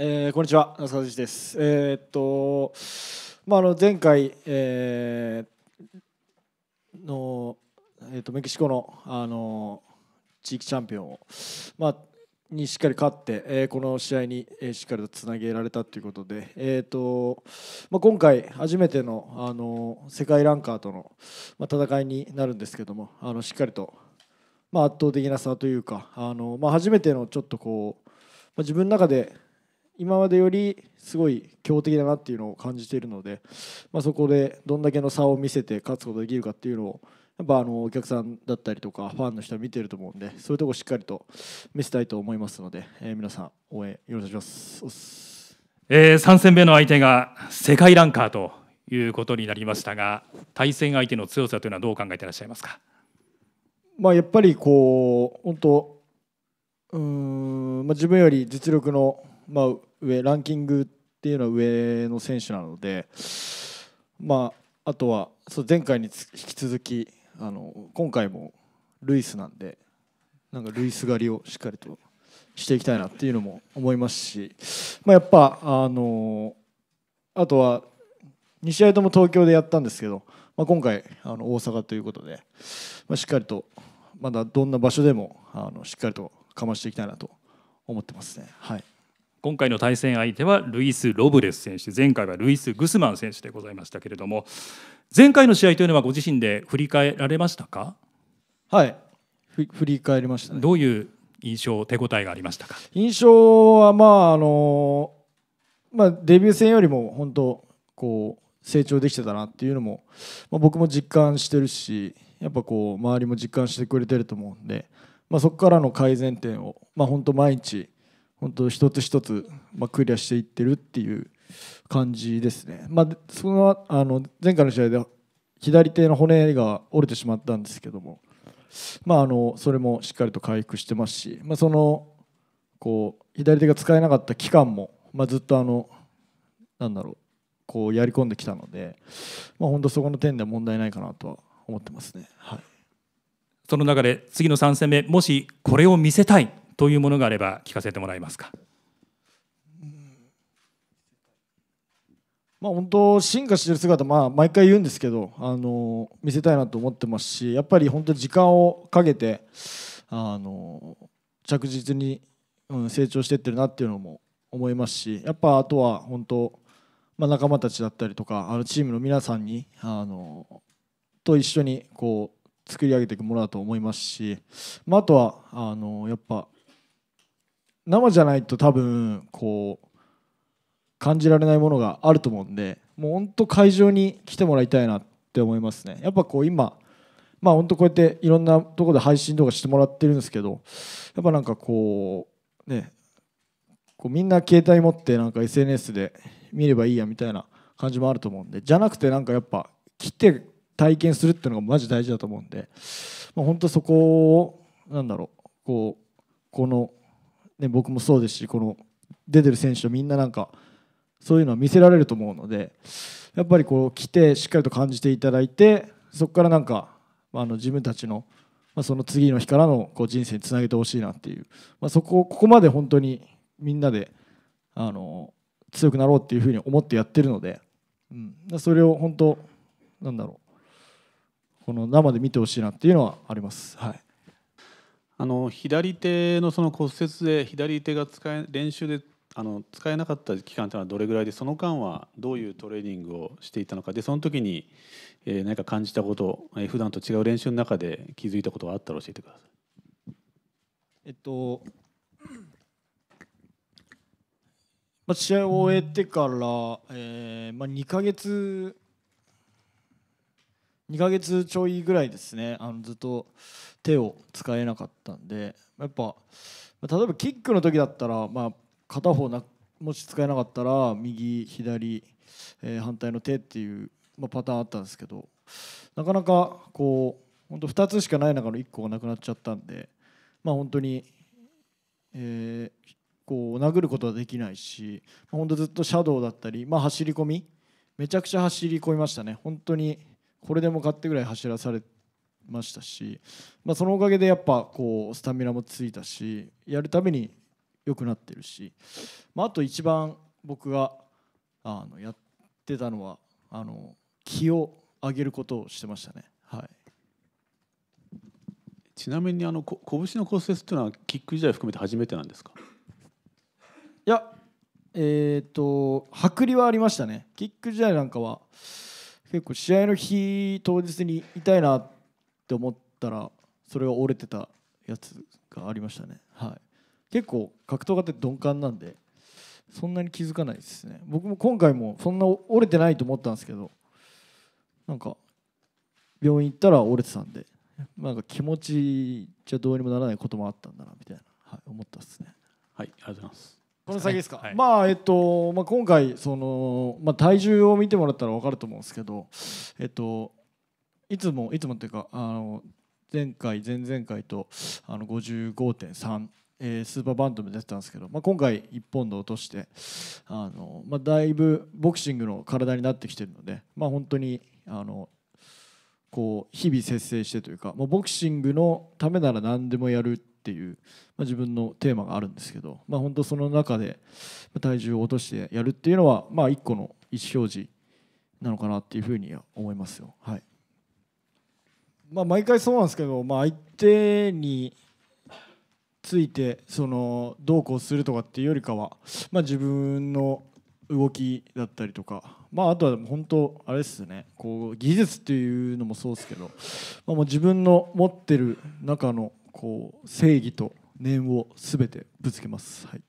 えー、こんにちは、那須和之です。えー、っと、まあ、あの前回、えー、の、えー、っとメキシコのあの地域チャンピオンを、まあ、にしっかり勝って、えー、この試合に、えしっかりとつなげられたということで、えーとまあ、今回、初めてのあの世界ランカーとの、まあ、戦いになるんですけども、あのしっかりと、まあ、圧倒的な差というか、あのまあ、初めてのちょっとこう、まあ、自分の中で今までよりすごい強敵だなっていうのを感じているので、まあ、そこでどんだけの差を見せて勝つことができるかっていうのをやっぱあのお客さんだったりとかファンの人は見てると思うんでそういうとこしっかりと見せたいと思いますので、えー、皆さん応援よろしくお願いします。えー、3戦目の相手が世界ランカーということになりましたが対戦相手の強さというのはどう考えていらっしゃいますか、まあ、やっぱりこう本当うん、まあ、自分より実力の、まあ、上ランキングっていうのは上の選手なので、まあ、あとはそう前回に引き続きあの今回もルイスなんでなんかルイス狩りをしっかりとしていきたいなっていうのも思いますし、まあ、やっぱあのあとは2試合とも東京でやったんですけど、まあ、今回あの大阪ということで、まあ、しっかりとまだどんな場所でもあのしっかりとかましていきたいなと思ってますね。はい今回の対戦相手はルイス・ロブレス選手前回はルイス・グスマン選手でございましたけれども前回の試合というのはご自身で振り返られましたかはい振り返りました、ね、どういう印象手応えがありましたか印象はまああのまあデビュー戦よりも本当こう成長できてたなっていうのも、まあ、僕も実感してるしやっぱこう周りも実感してくれてると思うんで、まあ、そこからの改善点を、まあ、本当毎日本当一つ一つ、まあ、クリアしていってるっていう感じですね。まあ、そのあの前回の試合で左手の骨が折れてしまったんですけども、まあ、あのそれもしっかりと回復してますし、まあ、そのこう左手が使えなかった期間も、まあ、ずっとあのなんだろうこうやり込んできたので、まあ、本当そこの点では問題ないかなとは思ってますね。はい、その中で次の3戦目もしこれを見せたいというものがあれば聞かせてもらえますか。まあ、本当進化している姿、まあ、毎回言うんですけど、あの見せたいなと思ってますしやっぱり本当時間をかけてあの着実に、うん、成長していってるなっていうのも思いますしやっぱあとは本当、まあ、仲間たちだったりとかあのチームの皆さんにあのと一緒にこう作り上げていくものだと思いますし、まあ、あとはあのやっぱ生じゃないと多分こう感じられないものがあると思うんでもう本当会場に来てもらいたいなって思いますねやっぱこう今まあ本当こうやっていろんなとこで配信とかしてもらってるんですけどやっぱなんかこうねこうみんな携帯持ってなんか SNS で見ればいいやみたいな感じもあると思うんでじゃなくてなんかやっぱ来て体験するっていうのがマジ大事だと思うんで、まあ、本当そこをなんだろうこうこのね、僕もそうですしこの出てる選手とみんななんかそういうのは見せられると思うのでやっぱりこう来てしっかりと感じていただいてそこからなんかあの自分たちの、まあ、その次の日からのこう人生につなげてほしいなっていう、まあ、そこここまで本当にみんなであの強くなろうっていうふうに思ってやってるので、うん、それを本当なんだろうこの生で見てほしいなっていうのはあります。はいあの左手のその骨折で左手が使え練習であの使えなかった期間というのはどれぐらいでその間はどういうトレーニングをしていたのかでその時に、えー、何か感じたこと普段と違う練習の中で気づいたことがあったら教えてください。えっとまあ、試合を終えてから、えーまあ、2か月2ヶ月ちょいぐらいですねあのずっと手を使えなかったんでやっぱ例えばキックの時だったら、まあ、片方なもし使えなかったら右左、えー、反対の手っていう、まあ、パターンあったんですけどなかなかこう本当2つしかない中の1個がなくなっちゃったんでまあ本当に、えー、こう殴ることはできないし、まあ、本当ずっとシャドウだったり、まあ、走り込みめちゃくちゃ走り込みましたね本当にこれでもかってぐらい走らされましたし、まあ、そのおかげでやっぱこうスタミナもついたしやるために良くなってるし、まあ、あと一番僕があのやってたのはあの気を上げることをしてましたね。はい、ちなみにあのこ拳の骨折というのはキック時代含めて初めてなんですかいやえっ、ー、と剥離はありましたねキック時代なんかは結構試合の日当日に痛いなって思ったらそれが折れてたやつがありましたねはい結構格闘家って鈍感なんでそんなに気づかないですね僕も今回もそんな折れてないと思ったんですけどなんか病院行ったら折れてたんでなんか気持ちじゃどうにもならないこともあったんだなみたいな、はい、思っこの先ですか、はい、まあえっと、まあ、今回その、まあ、体重を見てもらったら分かると思うんですけど、えっと、いつもいつもっていうかあの前回前々回とあの55.3。えー、スーパーバントも出てたんですけど、まあ、今回1ポンド落としてあの、まあ、だいぶボクシングの体になってきてるので、まあ、本当にあのこう日々節制してというかもうボクシングのためなら何でもやるっていう、まあ、自分のテーマがあるんですけど、まあ、本当その中で体重を落としてやるっていうのは、まあ、一個の意思表示なのかなっていうふうには思いますよ。はいまあ、毎回そうなんですけど、まあ、相手についてそのどうこうするとかっていうよりかは、まあ、自分の動きだったりとか、まあ、あとは本当あれですねこう技術っていうのもそうですけど、まあ、もう自分の持ってる中のこう正義と念を全てぶつけます。はい